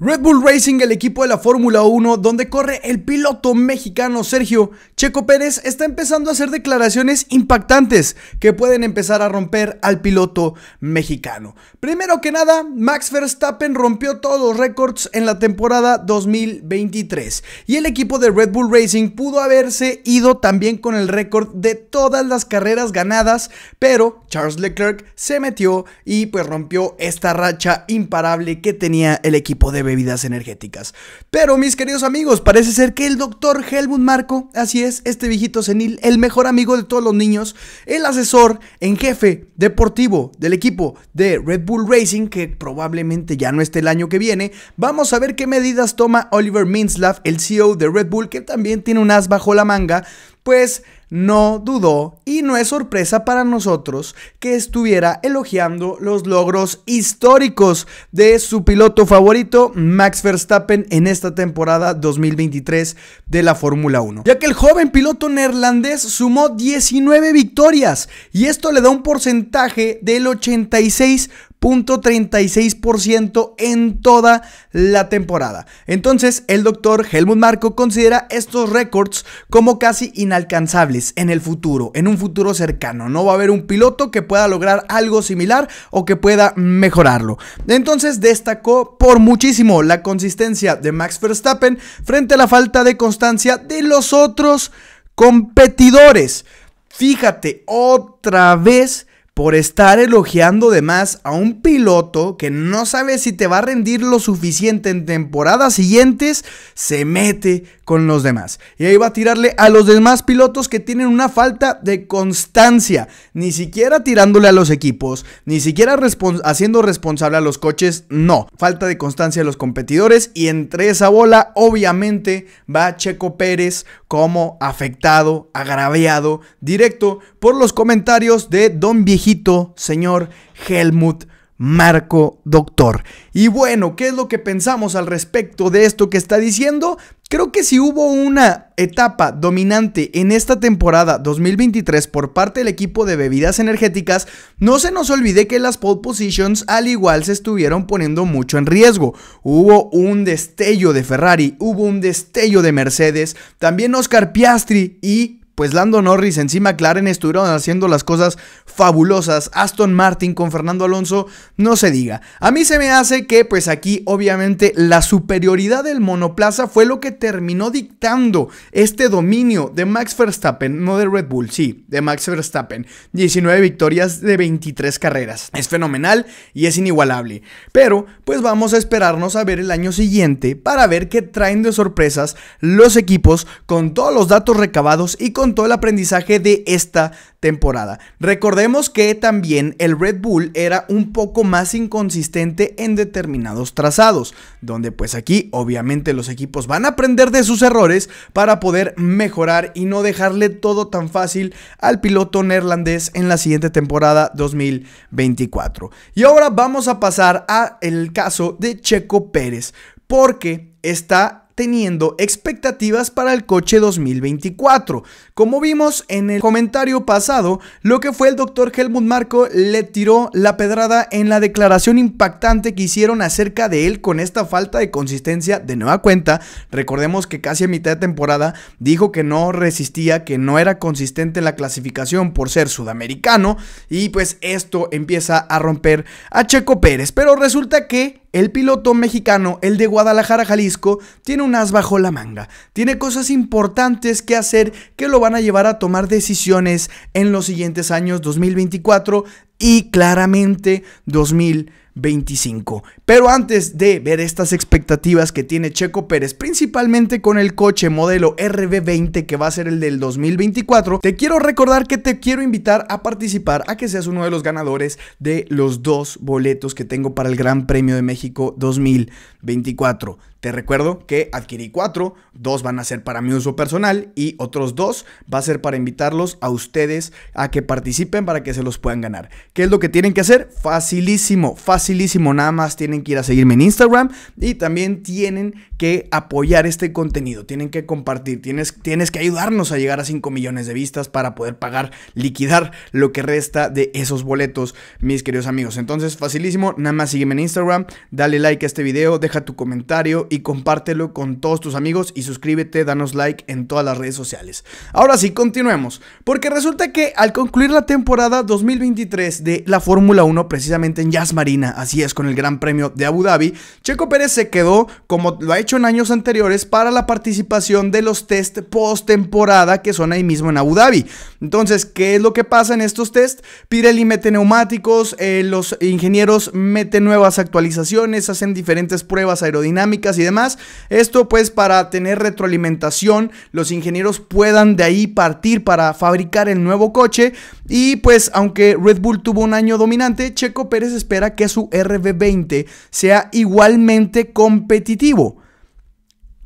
Red Bull Racing, el equipo de la Fórmula 1, donde corre el piloto mexicano Sergio Checo Pérez, está empezando a hacer declaraciones impactantes que pueden empezar a romper al piloto mexicano. Primero que nada, Max Verstappen rompió todos los récords en la temporada 2023 y el equipo de Red Bull Racing pudo haberse ido también con el récord de todas las carreras ganadas, pero Charles Leclerc se metió y pues rompió esta racha imparable que tenía el equipo de bebidas energéticas. Pero mis queridos amigos, parece ser que el doctor Helmut Marco, así es, este viejito senil, el mejor amigo de todos los niños, el asesor en jefe deportivo del equipo de Red Bull Racing, que probablemente ya no esté el año que viene, vamos a ver qué medidas toma Oliver Minslav, el CEO de Red Bull, que también tiene un as bajo la manga pues no dudó y no es sorpresa para nosotros que estuviera elogiando los logros históricos de su piloto favorito, Max Verstappen, en esta temporada 2023 de la Fórmula 1. Ya que el joven piloto neerlandés sumó 19 victorias y esto le da un porcentaje del 86%. .36% en toda la temporada. Entonces, el doctor Helmut Marco considera estos récords como casi inalcanzables en el futuro, en un futuro cercano. No va a haber un piloto que pueda lograr algo similar o que pueda mejorarlo. Entonces, destacó por muchísimo la consistencia de Max Verstappen frente a la falta de constancia de los otros competidores. Fíjate, otra vez por estar elogiando de más a un piloto que no sabe si te va a rendir lo suficiente en temporadas siguientes, se mete con los demás. Y ahí va a tirarle a los demás pilotos que tienen una falta de constancia, ni siquiera tirándole a los equipos, ni siquiera haciendo responsable a los coches, no, falta de constancia a los competidores y entre esa bola obviamente va Checo Pérez como afectado, agraviado, directo por los comentarios de don viejito señor Helmut Marco Doctor. Y bueno, ¿qué es lo que pensamos al respecto de esto que está diciendo? Creo que si hubo una etapa dominante en esta temporada 2023 por parte del equipo de bebidas energéticas, no se nos olvide que las pole positions al igual se estuvieron poniendo mucho en riesgo. Hubo un destello de Ferrari, hubo un destello de Mercedes, también Oscar Piastri y pues Lando Norris encima Claren McLaren estuvieron haciendo las cosas fabulosas. Aston Martin con Fernando Alonso, no se diga. A mí se me hace que pues aquí obviamente la superioridad del monoplaza fue lo que terminó dictando este dominio de Max Verstappen, no de Red Bull, sí, de Max Verstappen. 19 victorias de 23 carreras. Es fenomenal y es inigualable. Pero pues vamos a esperarnos a ver el año siguiente para ver qué traen de sorpresas los equipos con todos los datos recabados y con todo el aprendizaje de esta temporada. Recordemos que también el Red Bull era un poco más inconsistente en determinados trazados, donde pues aquí obviamente los equipos van a aprender de sus errores para poder mejorar y no dejarle todo tan fácil al piloto neerlandés en la siguiente temporada 2024. Y ahora vamos a pasar a el caso de Checo Pérez, porque está teniendo expectativas para el coche 2024. Como vimos en el comentario pasado, lo que fue el doctor Helmut Marco le tiró la pedrada en la declaración impactante que hicieron acerca de él con esta falta de consistencia de nueva cuenta. Recordemos que casi a mitad de temporada dijo que no resistía, que no era consistente la clasificación por ser sudamericano y pues esto empieza a romper a Checo Pérez. Pero resulta que el piloto mexicano, el de Guadalajara, Jalisco, tiene un as bajo la manga. Tiene cosas importantes que hacer que lo van a llevar a tomar decisiones en los siguientes años 2024 y claramente 2025. Pero antes de ver estas expectativas que tiene Checo Pérez, principalmente con el coche modelo RB20 que va a ser el del 2024, te quiero recordar que te quiero invitar a participar a que seas uno de los ganadores de los dos boletos que tengo para el Gran Premio de México 2024. Te recuerdo que adquirí cuatro, dos van a ser para mi uso personal y otros dos va a ser para invitarlos a ustedes a que participen para que se los puedan ganar. ¿Qué es lo que tienen que hacer? Facilísimo, facilísimo. Nada más tienen que ir a seguirme en Instagram y también tienen que apoyar este contenido, tienen que compartir, tienes, tienes que ayudarnos a llegar a 5 millones de vistas para poder pagar, liquidar lo que resta de esos boletos, mis queridos amigos. Entonces, facilísimo, nada más sígueme en Instagram, dale like a este video, deja tu comentario y compártelo con todos tus amigos y suscríbete, danos like en todas las redes sociales. Ahora sí, continuemos, porque resulta que al concluir la temporada 2023, de la Fórmula 1 precisamente en Yas Marina, así es, con el Gran Premio de Abu Dhabi, Checo Pérez se quedó, como lo ha hecho en años anteriores, para la participación de los test post-temporada que son ahí mismo en Abu Dhabi. Entonces, ¿qué es lo que pasa en estos test? Pirelli mete neumáticos, eh, los ingenieros meten nuevas actualizaciones, hacen diferentes pruebas aerodinámicas y demás. Esto pues para tener retroalimentación, los ingenieros puedan de ahí partir para fabricar el nuevo coche y pues, aunque Red Bull tuvo un año dominante, Checo Pérez espera que su RB20 sea igualmente competitivo.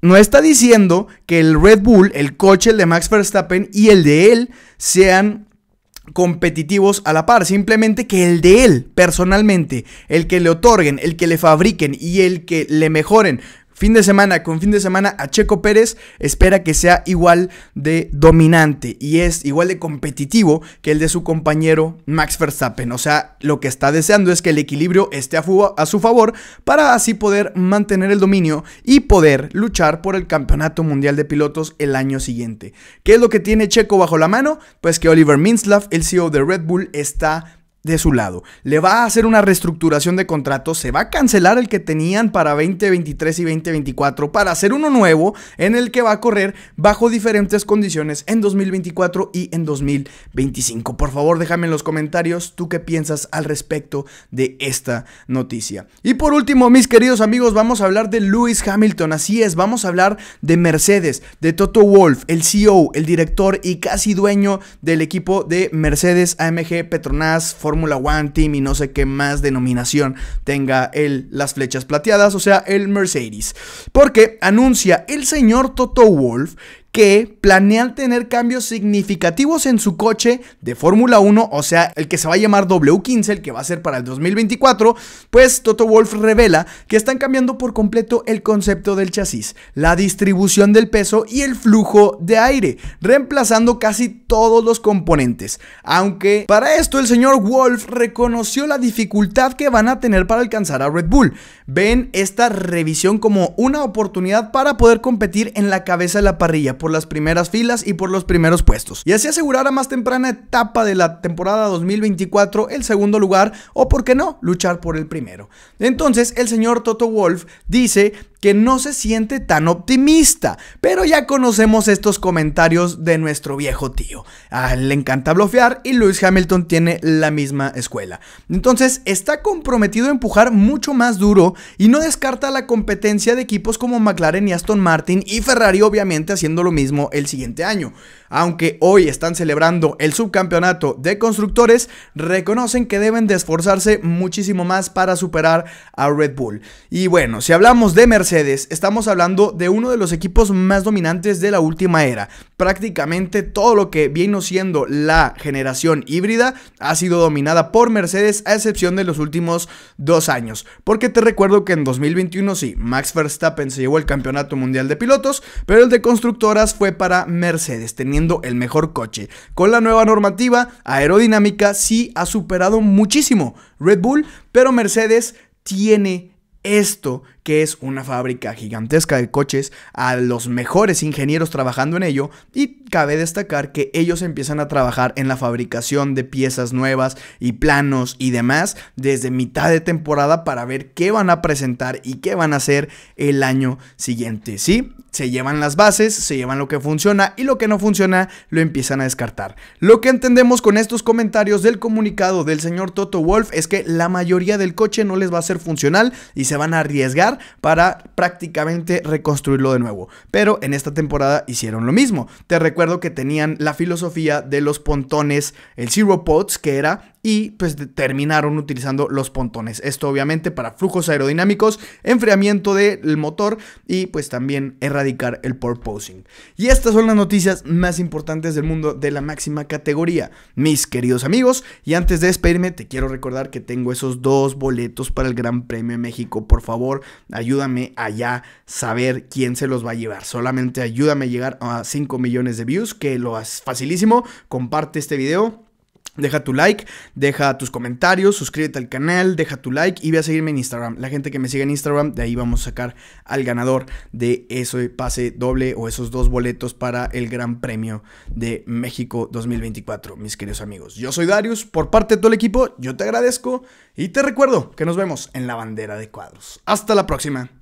No está diciendo que el Red Bull, el coche, el de Max Verstappen y el de él sean competitivos a la par, simplemente que el de él personalmente, el que le otorguen, el que le fabriquen y el que le mejoren Fin de semana, con fin de semana, a Checo Pérez espera que sea igual de dominante y es igual de competitivo que el de su compañero Max Verstappen. O sea, lo que está deseando es que el equilibrio esté a, su favor para así poder mantener el dominio y poder luchar por el Campeonato Mundial de Pilotos el año siguiente. ¿Qué es lo que tiene Checo bajo la mano? Pues que Oliver Minslav, el CEO de Red Bull, está de su lado. Le va a hacer una reestructuración de contrato, se va a cancelar el que tenían para 2023 y 2024 para hacer uno nuevo en el que va a correr bajo diferentes condiciones en 2024 y en 2025. Por favor, déjame en los comentarios tú qué piensas al respecto de esta noticia. Y por último, mis queridos amigos, vamos a hablar de Lewis Hamilton. Así es, vamos a hablar de Mercedes, de Toto Wolf, el CEO, el director y casi dueño del equipo de Mercedes AMG Petronas Fórmula One Team y no sé qué más denominación tenga el, las flechas plateadas, o sea, el Mercedes. Porque anuncia el señor Toto Wolf que planean tener cambios significativos en su coche de Fórmula 1, o sea, el que se va a llamar W15, el que va a ser para el 2024, pues Toto Wolf revela que están cambiando por completo el concepto del chasis, la distribución del peso y el flujo de aire, reemplazando casi todos los componentes. Aunque para esto el señor Wolf reconoció la dificultad que van a tener para alcanzar a Red Bull. Ven esta revisión como una oportunidad para poder competir en la cabeza de la parrilla por las primeras filas y por los primeros puestos. Y así asegurar a más temprana etapa de la temporada 2024 el segundo lugar o, por qué no, luchar por el primero. Entonces, el señor Toto Wolf dice que no se siente tan optimista, pero ya conocemos estos comentarios de nuestro viejo tío. A le encanta blofear y Lewis Hamilton tiene la misma escuela. Entonces está comprometido a empujar mucho más duro y no descarta la competencia de equipos como McLaren y Aston Martin y Ferrari obviamente haciendo lo mismo el siguiente año. Aunque hoy están celebrando el subcampeonato de constructores, reconocen que deben de esforzarse muchísimo más para superar a Red Bull. Y bueno, si hablamos de Mercedes, estamos hablando de uno de los equipos más dominantes de la última era. Prácticamente todo lo que vino siendo la generación híbrida ha sido dominada por Mercedes a excepción de los últimos dos años. Porque te recuerdo que en 2021 sí, Max Verstappen se llevó el campeonato mundial de pilotos, pero el de constructoras fue para Mercedes, teniendo el mejor coche. Con la nueva normativa aerodinámica sí ha superado muchísimo Red Bull, pero Mercedes tiene esto que es una fábrica gigantesca de coches, a los mejores ingenieros trabajando en ello y cabe destacar que ellos empiezan a trabajar en la fabricación de piezas nuevas y planos y demás desde mitad de temporada para ver qué van a presentar y qué van a hacer el año siguiente, ¿sí? Se llevan las bases, se llevan lo que funciona y lo que no funciona lo empiezan a descartar. Lo que entendemos con estos comentarios del comunicado del señor Toto Wolf es que la mayoría del coche no les va a ser funcional y se van a arriesgar para prácticamente reconstruirlo de nuevo. Pero en esta temporada hicieron lo mismo. Te recuerdo que tenían la filosofía de los pontones, el Zero Pots, que era y pues terminaron utilizando los pontones. Esto obviamente para flujos aerodinámicos, enfriamiento del motor y pues también erradicar el posing Y estas son las noticias más importantes del mundo de la máxima categoría, mis queridos amigos. Y antes de despedirme, te quiero recordar que tengo esos dos boletos para el Gran Premio México. Por favor, ayúdame allá saber quién se los va a llevar. Solamente ayúdame a llegar a 5 millones de views, que lo es facilísimo. Comparte este video Deja tu like, deja tus comentarios, suscríbete al canal, deja tu like y ve a seguirme en Instagram. La gente que me sigue en Instagram, de ahí vamos a sacar al ganador de ese pase doble o esos dos boletos para el Gran Premio de México 2024, mis queridos amigos. Yo soy Darius, por parte de todo el equipo, yo te agradezco y te recuerdo que nos vemos en la bandera de cuadros. Hasta la próxima.